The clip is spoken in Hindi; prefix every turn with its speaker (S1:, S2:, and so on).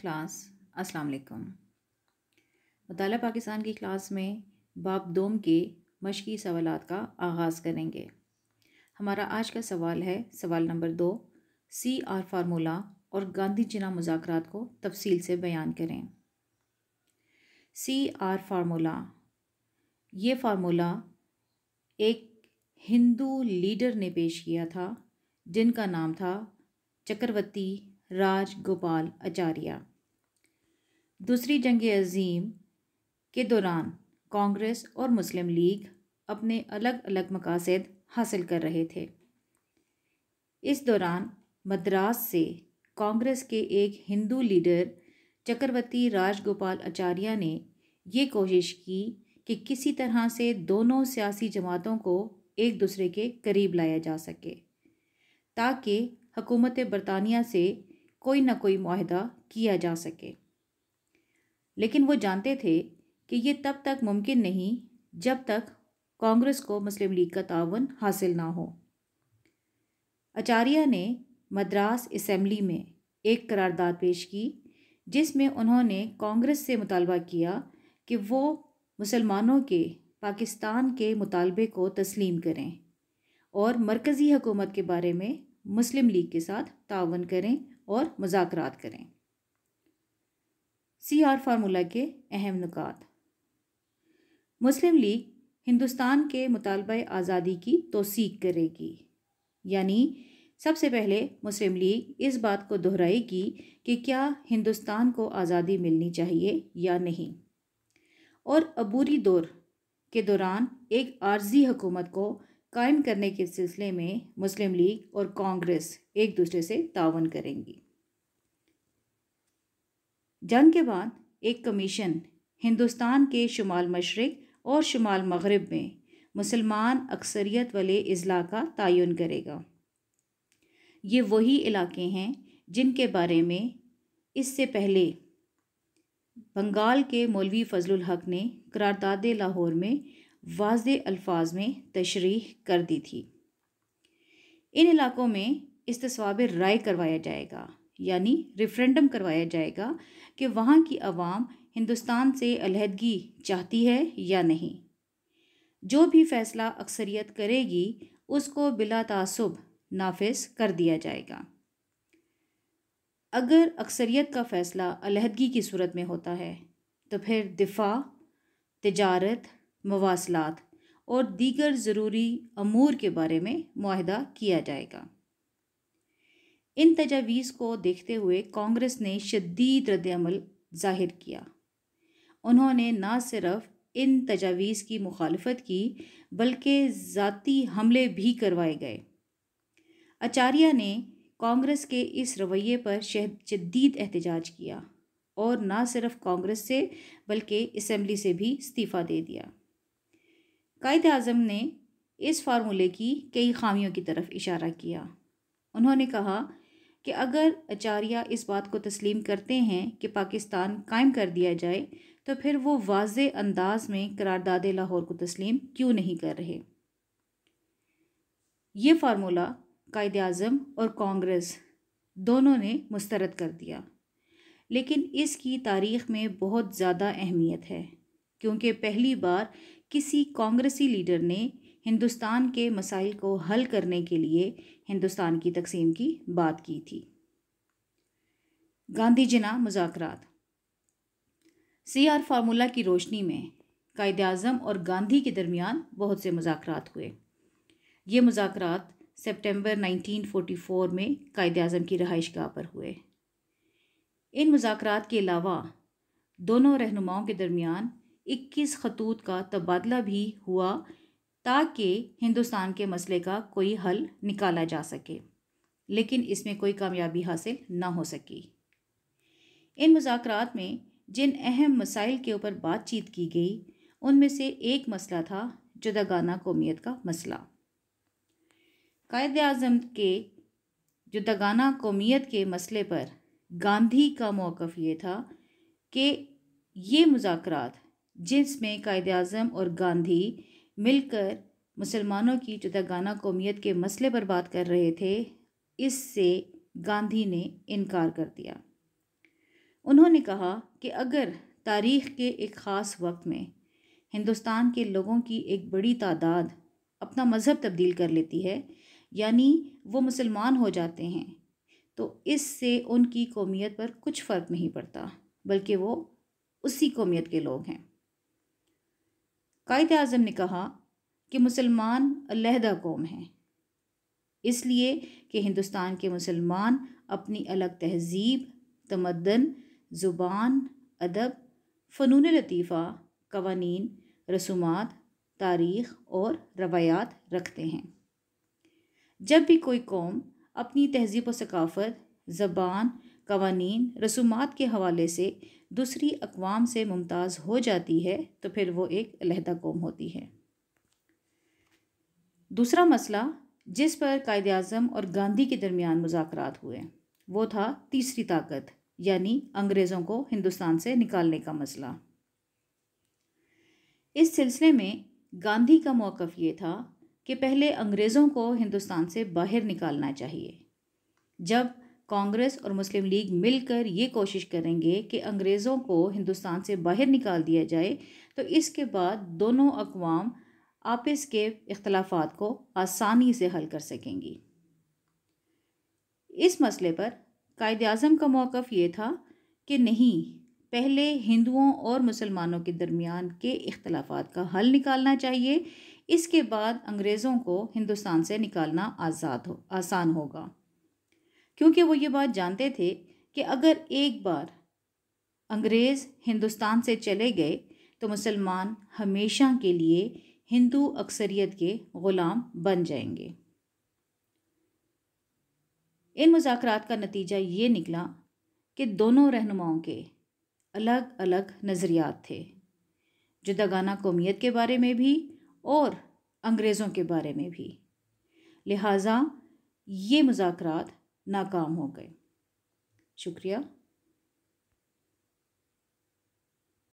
S1: क्लास अस्सलाम वालेकुम मतलब पाकिस्तान की क्लास में बाप दोम के मशक़ी सवाल का आगाज़ करेंगे हमारा आज का सवाल है सवाल नंबर दो सी आर फार्मूला और गांधी जिना मुजात को तफसील से बयान करें सी आर फार्मूला ये फार्मूला एक हिंदू लीडर ने पेश किया था जिनका नाम था चक्रवर्ती राजगोपाल आचार्य दूसरी जंग अजीम के दौरान कांग्रेस और मुस्लिम लीग अपने अलग अलग मकासद हासिल कर रहे थे इस दौरान मद्रास से कांग्रेस के एक हिंदू लीडर चक्रवर्ती राजगोपाल आचार्य ने ये कोशिश की कि किसी तरह से दोनों सियासी जमातों को एक दूसरे के करीब लाया जा सके ताकि हकूमत बरतानिया से कोई ना कोई माहदा किया जा सके लेकिन वो जानते थे कि ये तब तक मुमकिन नहीं जब तक कांग्रेस को मुस्लिम लीग का तावन हासिल ना हो आचार्य ने मद्रास असम्बली में एक करारदाद पेश की जिसमें उन्होंने कांग्रेस से मुतालबा किया कि वो मुसलमानों के पाकिस्तान के मुतालबे को तस्लीम करें और मरकज़ी हकूमत के बारे में मुस्लिम लीग के साथ तावन करें और मजाकरात करें सी आर फार्मूला के अहम नुकात मुस्लिम लीग हिंदुस्तान के मुतालब आज़ादी की तोसीक करेगी यानी सबसे पहले मुस्लिम लीग इस बात को दोहराएगी कि क्या हिंदुस्तान को आज़ादी मिलनी चाहिए या नहीं और अबूरी दौर के दौरान एक आर्जी हुकूमत को कायम करने के सिलसिले में मुस्लिम लीग और कांग्रेस एक दूसरे से तावन करेंगी जंग के बाद एक कमीशन हिंदुस्तान के शुमाल मशरक़ और शुमाल मगरब में मुसलमान अक्सरियत वाले अजला का तयन करेगा ये वही इलाके हैं जिनके बारे में इससे पहले बंगाल के मौलवी फजलुल हक ने करारदाद लाहौर में वाज अल्फाज में तशरी कर दी थी इन इलाकों में इसतवाब राय करवाया जाएगा यानी रेफरेंडम करवाया जाएगा कि वहाँ की आवाम हिंदुस्तान से अलहदगी चाहती है या नहीं जो भी फैसला अक्सरियत करेगी उसको बिला तसब नाफिज कर दिया जाएगा अगर अक्सरियत का फ़ैसला अलहदगी की सूरत में होता है तो फिर दिफा तजारत मवासलात और दीगर ज़रूरी अमूर के बारे में माहदा किया जाएगा इन तजावीज़ को देखते हुए कांग्रेस ने शदीद रद्दमल जाहिर किया उन्होंने न सिर्फ इन तजावीज़ की मुखालफत की बल्कि ज़ाती हमले भी करवाए गए आचार्य ने कांग्रेस के इस रवैये पर शदीद एहतजाज किया और न सिर्फ कांग्रेस से बल्कि इसम्बली से भी इस्तीफ़ा दे दिया कायद अज़म ने इस फार्मूले की कई खामियों की तरफ इशारा किया उन्होंने कहा कि अगर आचार्य इस बात को तस्लीम करते हैं कि पाकिस्तान कायम कर दिया जाए तो फिर वो वाज अंदाज में करारदाद लाहौर को तस्लीम क्यों नहीं कर रहे ये फार्मूला कायद अज़म और कांग्रेस दोनों ने मुस्तरद कर दिया लेकिन इसकी तारीख में बहुत ज़्यादा अहमियत है क्योंकि पहली बार किसी कांग्रेसी लीडर ने हिंदुस्तान के मसाइल को हल करने के लिए हिंदुस्तान की तकसीम की बात की थी गांधी जिना मुजाकरात सी आर फार्मूला की रोशनी में कायद अजम और गांधी के दरमियान बहुत से मुजाकरात हुए ये नाइनटीन सितंबर 1944 में कायद अजम की रहाइश गाह पर हुए इन मुजाकर के अलावा दोनों रहनुमाओं के दरमियान इक्कीस खतूत का तबादला भी हुआ ताकि हिंदुस्तान के मसले का कोई हल निकाला जा सके लेकिन इसमें कोई कामयाबी हासिल ना हो सकी इन मुजाकर में जिन अहम मसाइल के ऊपर बातचीत की गई उनमें से एक मसला था जुदागाना कौमियत का मसला कायद अजम के जुदागाना कौमियत के मसले पर गांधी का मौक़ ये था कि ये मुजाकर जिसमें कायद अजम और गांधी मिलकर मुसलमानों की चुदागाना कौमियत के मसले पर बात कर रहे थे इससे गांधी ने इनकार कर दिया उन्होंने कहा कि अगर तारीख़ के एक ख़ास वक्त में हिंदुस्तान के लोगों की एक बड़ी तादाद अपना मज़हब तब्दील कर लेती है यानी वो मुसलमान हो जाते हैं तो इससे उनकी कौमियत पर कुछ फ़र्क नहीं पड़ता बल्कि वो उसी कौमियत के लोग हैं कायद अजम ने कहा कि मुसलमान अलहदा कौम हैं इसलिए कि हिंदुस्तान के मुसलमान अपनी अलग तहजीब तमदन ज़ुबान अदब फ़नून लतीफ़ा कवानीन रसूमात तारीख़ और रवायात रखते हैं जब भी कोई कौम अपनी तहजीब व सकाफ़त ज़बान कवानीन रसूमात के हवाले से दूसरी अकवाम से मुमताज़ हो जाती है तो फिर वो एक अलहदा कौम होती है दूसरा मसला जिस पर कायद अजम और गांधी के दरमियान मुजाकर हुए वो था तीसरी ताकत यानी अंग्रेज़ों को हिंदुस्तान से निकालने का मसला इस सिलसिले में गांधी का मौक़ ये था कि पहले अंग्रेज़ों को हिंदुस्तान से बाहर निकालना चाहिए जब कांग्रेस और मुस्लिम लीग मिलकर ये कोशिश करेंगे कि अंग्रेज़ों को हिंदुस्तान से बाहर निकाल दिया जाए तो इसके बाद दोनों अकवाम आपस के अख्तलाफात को आसानी से हल कर सकेंगी इस मसले पर कायद अजम का मौक़ ये था कि नहीं पहले हिंदुओं और मुसलमानों के दरमियान के अख्तलाफात का हल निकालना चाहिए इसके बाद अंग्रेज़ों को हिंदुस्तान से निकालना आज़ाद हो आसान होगा क्योंकि वो ये बात जानते थे कि अगर एक बार अंग्रेज़ हिंदुस्तान से चले गए तो मुसलमान हमेशा के लिए हिंदू अक्सरियत के ग़ुलाम बन जाएंगे इन मुजाकरात का नतीजा ये निकला कि दोनों रहनुमाओं के अलग अलग नज़रियात थे जुदागाना कौमियत के बारे में भी और अंग्रेज़ों के बारे में भी लिहाजा ये मुजाकरात नाकाम हो गए शुक्रिया